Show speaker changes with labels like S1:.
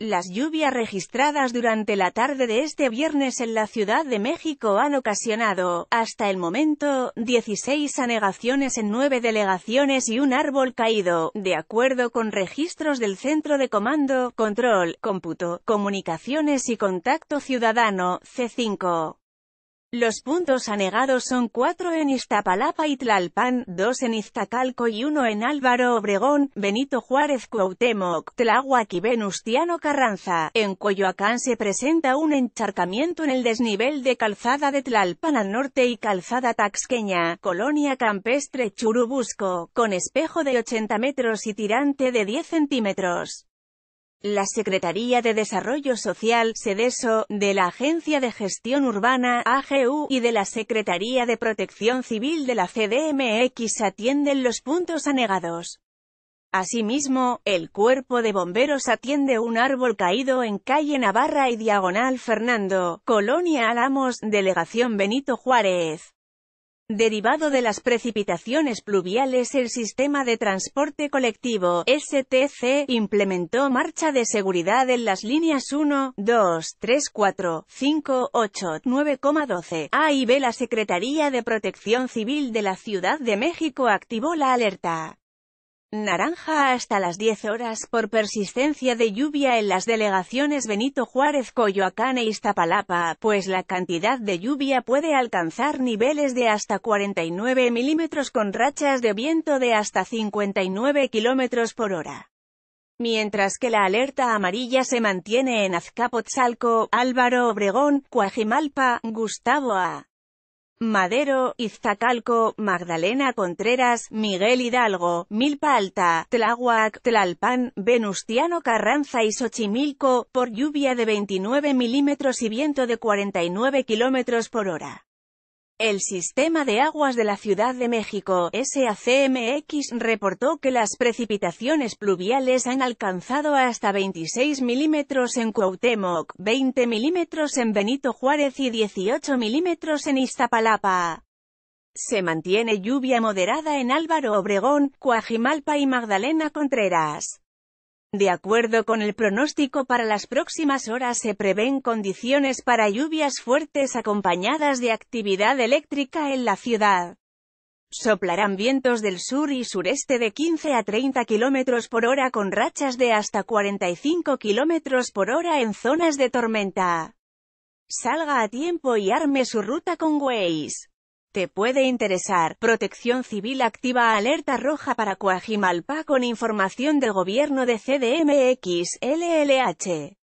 S1: Las lluvias registradas durante la tarde de este viernes en la Ciudad de México han ocasionado, hasta el momento, 16 anegaciones en nueve delegaciones y un árbol caído, de acuerdo con registros del Centro de Comando, Control, Cómputo, Comunicaciones y Contacto Ciudadano, C5. Los puntos anegados son cuatro en Iztapalapa y Tlalpan, dos en Iztacalco y uno en Álvaro Obregón, Benito Juárez Cuauhtémoc, Tláhuac y Venustiano Carranza. En Coyoacán se presenta un encharcamiento en el desnivel de Calzada de Tlalpan al norte y Calzada Taxqueña, Colonia Campestre Churubusco, con espejo de 80 metros y tirante de 10 centímetros. La Secretaría de Desarrollo Social, SEDESO, de la Agencia de Gestión Urbana, AGU, y de la Secretaría de Protección Civil de la CDMX atienden los puntos anegados. Asimismo, el Cuerpo de Bomberos atiende un árbol caído en calle Navarra y Diagonal Fernando, Colonia Alamos, Delegación Benito Juárez. Derivado de las precipitaciones pluviales el sistema de transporte colectivo, STC, implementó marcha de seguridad en las líneas 1, 2, 3, 4, 5, 8, 9, 12, A y B. La Secretaría de Protección Civil de la Ciudad de México activó la alerta naranja hasta las 10 horas, por persistencia de lluvia en las delegaciones Benito Juárez, Coyoacán e Iztapalapa, pues la cantidad de lluvia puede alcanzar niveles de hasta 49 milímetros con rachas de viento de hasta 59 kilómetros por hora. Mientras que la alerta amarilla se mantiene en Azcapotzalco, Álvaro Obregón, Cuajimalpa, Gustavo A. Madero, Iztacalco, Magdalena Contreras, Miguel Hidalgo, Milpa Alta, Tláhuac, Tlalpan, Venustiano Carranza y Xochimilco, por lluvia de 29 milímetros y viento de 49 kilómetros por hora. El Sistema de Aguas de la Ciudad de México, SACMX, reportó que las precipitaciones pluviales han alcanzado hasta 26 milímetros en Cuauhtémoc, 20 milímetros en Benito Juárez y 18 milímetros en Iztapalapa. Se mantiene lluvia moderada en Álvaro Obregón, Cuajimalpa y Magdalena Contreras. De acuerdo con el pronóstico para las próximas horas se prevén condiciones para lluvias fuertes acompañadas de actividad eléctrica en la ciudad. Soplarán vientos del sur y sureste de 15 a 30 km por hora con rachas de hasta 45 km por hora en zonas de tormenta. Salga a tiempo y arme su ruta con Waze puede interesar. Protección Civil activa alerta roja para Coajimalpa con información del gobierno de CDMX, LLH.